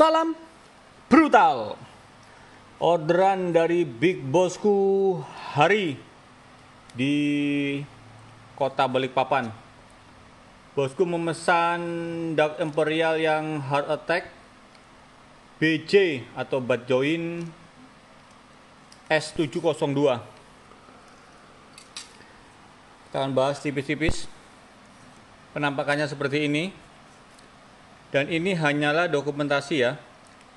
Salam brutal. Orderan dari Big Bosku hari di kota Balikpapan. Bosku memesan Dark Imperial yang Heart Attack, BJ atau Bad Join S702. Kita akan bahas tipis-tipis. Penampakannya seperti ini. Dan ini hanyalah dokumentasi ya,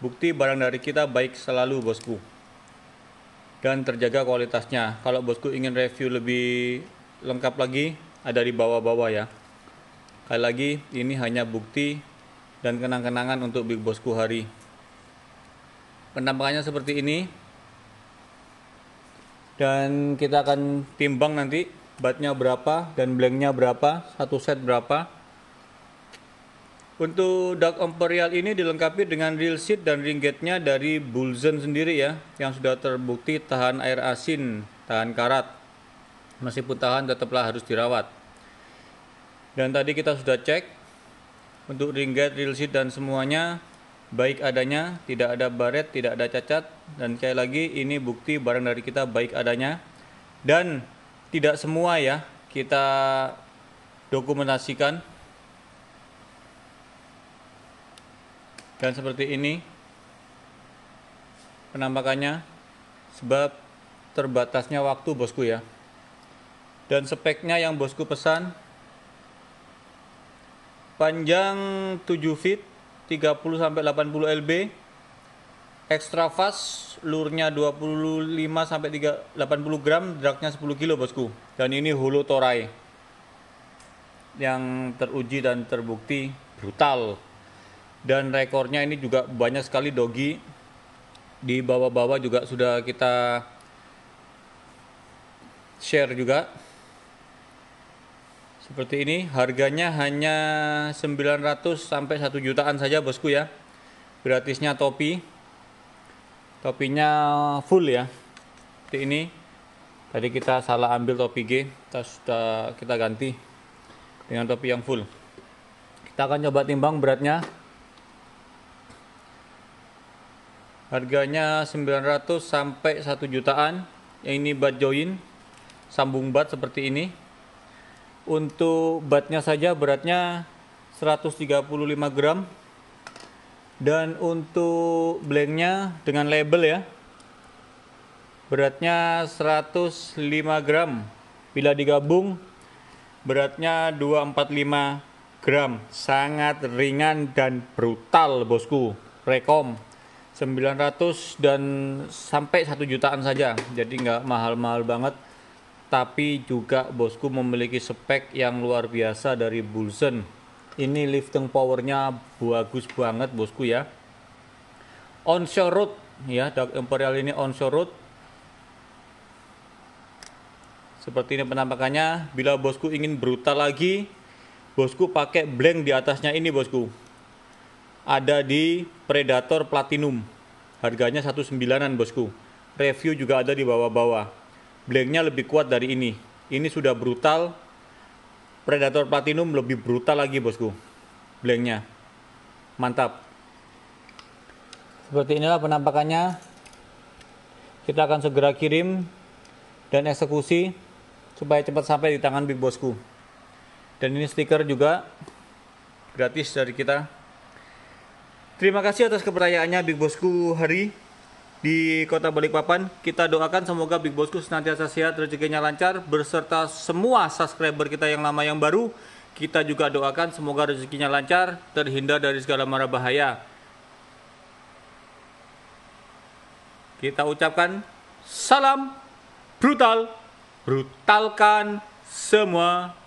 bukti barang dari kita baik selalu bosku. Dan terjaga kualitasnya. Kalau bosku ingin review lebih lengkap lagi, ada di bawah-bawah ya. Kali lagi, ini hanya bukti dan kenang-kenangan untuk Big Bosku hari. Penampakannya seperti ini. Dan kita akan timbang nanti batnya berapa dan blanknya berapa, satu set berapa untuk Dark Imperial ini dilengkapi dengan real seat dan ringgitnya dari Bulzen sendiri ya, yang sudah terbukti tahan air asin, tahan karat. Meskipun tahan tetaplah harus dirawat. Dan tadi kita sudah cek untuk ringgit, real seat dan semuanya baik adanya, tidak ada baret, tidak ada cacat dan sekali lagi ini bukti barang dari kita baik adanya dan tidak semua ya kita dokumentasikan dan seperti ini penampakannya sebab terbatasnya waktu bosku ya dan speknya yang bosku pesan panjang 7 feet 30 sampai 80 lb extra fast lurnya 25 sampai 80 gram dragnya 10 kilo bosku dan ini hulu torai yang teruji dan terbukti brutal dan rekornya ini juga banyak sekali dogi di bawah-bawah juga sudah kita share juga seperti ini harganya hanya 900 sampai 1 jutaan saja bosku ya gratisnya topi topinya full ya seperti ini tadi kita salah ambil topi G kita sudah kita ganti dengan topi yang full kita akan coba timbang beratnya Harganya 900 sampai 1 jutaan. Yang ini bat join, sambung bat seperti ini. Untuk batnya saja beratnya 135 gram. Dan untuk blanknya dengan label ya. Beratnya 105 gram. Bila digabung beratnya 245 gram. Sangat ringan dan brutal bosku. Rekom. 900 dan sampai satu jutaan saja. Jadi nggak mahal-mahal banget. Tapi juga bosku memiliki spek yang luar biasa dari Bulsen. Ini lifting powernya bagus banget bosku ya. Onshore road ya, Dark Imperial ini onshore road. Seperti ini penampakannya. Bila bosku ingin brutal lagi, bosku pakai blank di atasnya ini bosku ada di Predator Platinum. Harganya 19-an bosku. Review juga ada di bawah-bawah. Blanknya lebih kuat dari ini. Ini sudah brutal. Predator Platinum lebih brutal lagi bosku. Blanknya. Mantap. Seperti inilah penampakannya. Kita akan segera kirim dan eksekusi supaya cepat sampai di tangan big bosku. Dan ini stiker juga gratis dari kita. Terima kasih atas kepercayaannya Big Bosku hari di Kota Balikpapan. Kita doakan semoga Big Bosku senantiasa sehat, rezekinya lancar berserta semua subscriber kita yang lama yang baru. Kita juga doakan semoga rezekinya lancar, terhindar dari segala mara bahaya. Kita ucapkan salam brutal, brutalkan semua